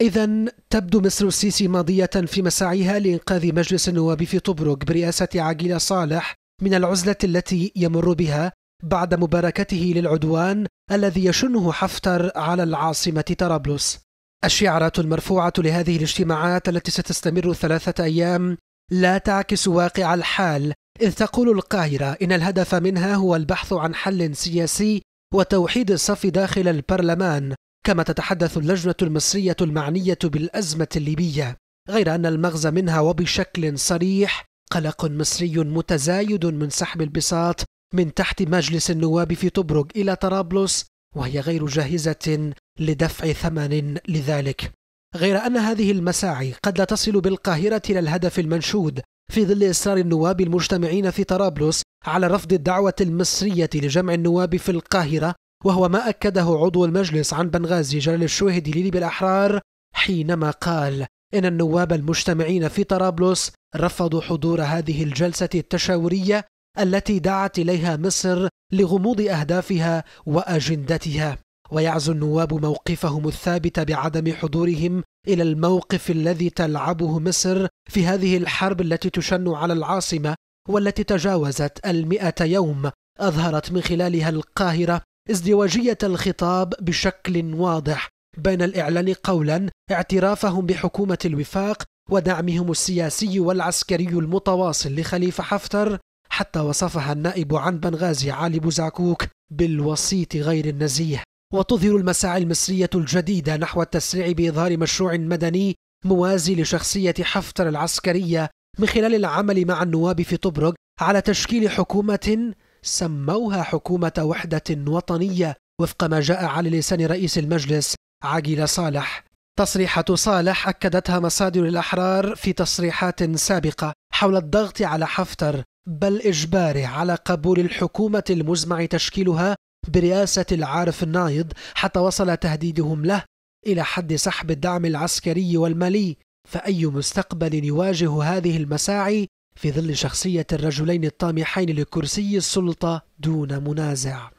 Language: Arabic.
إذا تبدو مصر السيسي ماضية في مساعيها لإنقاذ مجلس النواب في طبرق برئاسة عقيل صالح من العزلة التي يمر بها بعد مباركته للعدوان الذي يشنه حفتر على العاصمة طرابلس. الشعارات المرفوعة لهذه الاجتماعات التي ستستمر ثلاثة أيام لا تعكس واقع الحال إذ تقول القاهرة إن الهدف منها هو البحث عن حل سياسي وتوحيد الصف داخل البرلمان كما تتحدث اللجنة المصرية المعنية بالأزمة الليبية غير أن المغزى منها وبشكل صريح قلق مصري متزايد من سحب البساط من تحت مجلس النواب في طبرق إلى طرابلس وهي غير جاهزة لدفع ثمن لذلك غير أن هذه المساعي قد لا تصل بالقاهرة إلى الهدف المنشود في ظل إصرار النواب المجتمعين في طرابلس على رفض الدعوة المصرية لجمع النواب في القاهرة وهو ما أكده عضو المجلس عن بنغازي جلال الشوهدي ليلي بالأحرار حينما قال إن النواب المجتمعين في طرابلس رفضوا حضور هذه الجلسة التشاورية التي دعت إليها مصر لغموض أهدافها وأجندتها ويعزو النواب موقفهم الثابت بعدم حضورهم إلى الموقف الذي تلعبه مصر في هذه الحرب التي تشن على العاصمة والتي تجاوزت المئة يوم أظهرت من خلالها القاهرة ازدواجية الخطاب بشكل واضح بين الإعلان قولا اعترافهم بحكومة الوفاق ودعمهم السياسي والعسكري المتواصل لخليفة حفتر حتى وصفها النائب عن بنغازي علي بوزعكوك بالوسيط غير النزيه وتظهر المساعي المصرية الجديدة نحو التسريع بإظهار مشروع مدني موازي لشخصية حفتر العسكرية من خلال العمل مع النواب في طبرق على تشكيل حكومة سموها حكومة وحدة وطنية وفق ما جاء على لسان رئيس المجلس عقيل صالح تصريحة صالح أكدتها مصادر الأحرار في تصريحات سابقة حول الضغط على حفتر بل إجباره على قبول الحكومة المزمع تشكيلها برئاسة العارف النايض حتى وصل تهديدهم له إلى حد سحب الدعم العسكري والمالي فأي مستقبل يواجه هذه المساعي في ظل شخصية الرجلين الطامحين لكرسي السلطة دون منازع